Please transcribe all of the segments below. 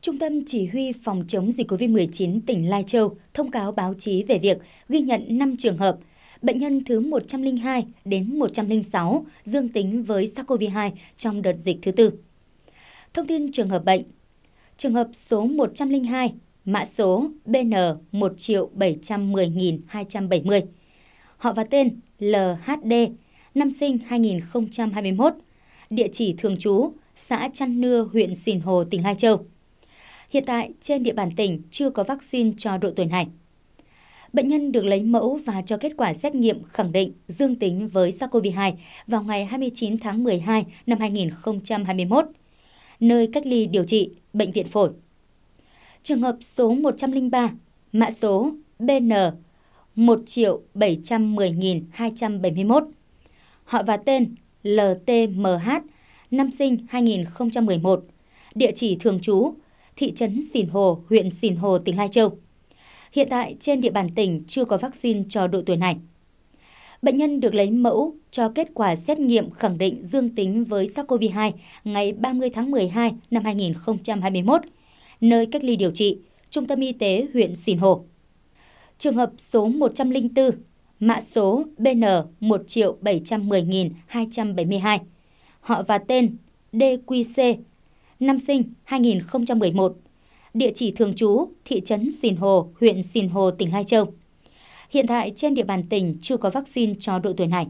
Trung tâm Chỉ huy Phòng chống dịch COVID-19 tỉnh Lai Châu thông cáo báo chí về việc ghi nhận 5 trường hợp. Bệnh nhân thứ 102 đến 106 dương tính với SARS-CoV-2 trong đợt dịch thứ tư. Thông tin trường hợp bệnh. Trường hợp số 102, mã số BN 1 710.270. Họ và tên LHD, năm sinh 2021, địa chỉ thường trú, xã Chăn Nưa, huyện Sìn Hồ, tỉnh Lai Châu. Hiện tại, trên địa bàn tỉnh chưa có vaccine cho độ tuổi này. Bệnh nhân được lấy mẫu và cho kết quả xét nghiệm khẳng định dương tính với SARS-CoV-2 vào ngày 29 tháng 12 năm 2021. Nơi cách ly điều trị, Bệnh viện Phổi. Trường hợp số 103, mã số BN 1.710.271. Họ và tên LTMH, năm sinh 2011, địa chỉ thường trú thị trấn Sìn Hồ, huyện Sìn Hồ, tỉnh Lai Châu. Hiện tại trên địa bàn tỉnh chưa có vaccine cho độ tuổi này. Bệnh nhân được lấy mẫu cho kết quả xét nghiệm khẳng định dương tính với SARS-CoV-2 ngày 30 tháng 12 năm 2021, nơi cách ly điều trị, Trung tâm Y tế huyện Sìn Hồ. Trường hợp số 104, mã số BN 1 710.272, họ và tên DQC năm sinh 2011, địa chỉ thường trú thị trấn Sìn Hồ, huyện Sìn Hồ, tỉnh Lai Châu. Hiện tại trên địa bàn tỉnh chưa có vaccine cho độ tuổi này.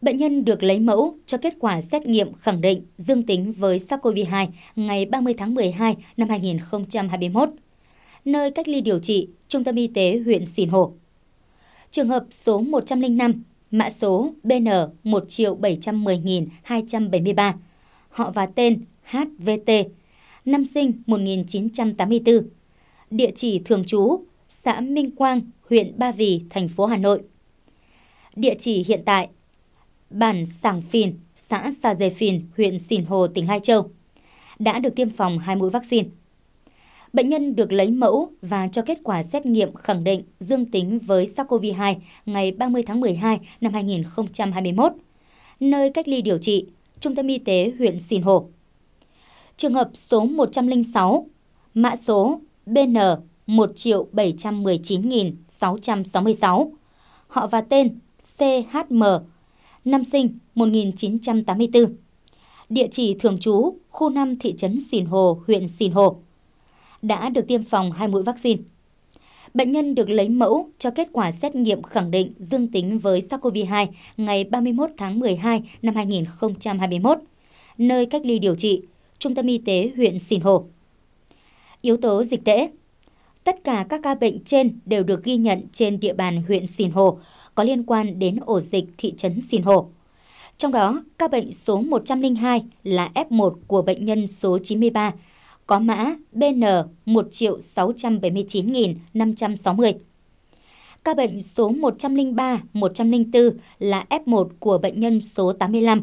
Bệnh nhân được lấy mẫu cho kết quả xét nghiệm khẳng định dương tính với SARS-CoV-2 ngày 30 tháng 12 năm 2021. Nơi cách ly điều trị, Trung tâm Y tế huyện Sìn Hồ. Trường hợp số 105, mã số BN 1.710.273, họ và tên HVT, năm sinh 1984, địa chỉ thường trú xã Minh Quang, huyện Ba Vì, thành phố Hà Nội. Địa chỉ hiện tại Bản Sàng Phìn, xã Sa Dề Phìn, huyện Sìn Hồ, tỉnh Lai Châu, đã được tiêm phòng hai mũi vaccine. Bệnh nhân được lấy mẫu và cho kết quả xét nghiệm khẳng định dương tính với SARS-CoV-2 ngày 30 tháng 12 năm 2021, nơi cách ly điều trị, Trung tâm Y tế huyện Sìn Hồ trường hợp số 106, mã số BN 1.719.666, họ và tên CHM, năm sinh 1984, địa chỉ thường trú khu 5 thị trấn Sìn Hồ, huyện Sìn Hồ, đã được tiêm phòng hai mũi vaccine. Bệnh nhân được lấy mẫu cho kết quả xét nghiệm khẳng định dương tính với SARS-CoV-2 ngày 31 tháng 12 năm 2021, nơi cách ly điều trị Trung tâm Y tế huyện Sìn Hồ. Yếu tố dịch tễ Tất cả các ca bệnh trên đều được ghi nhận trên địa bàn huyện Sìn Hồ, có liên quan đến ổ dịch thị trấn Sìn Hồ. Trong đó, ca bệnh số 102 là F1 của bệnh nhân số 93, có mã BN 1.679.560. Ca bệnh số 103, 104 là F1 của bệnh nhân số 85,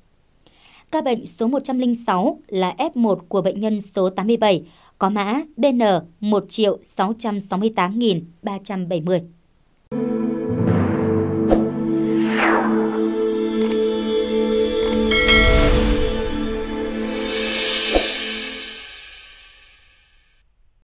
Ca bệnh số 106 là F1 của bệnh nhân số 87, có mã BN 1 668.370.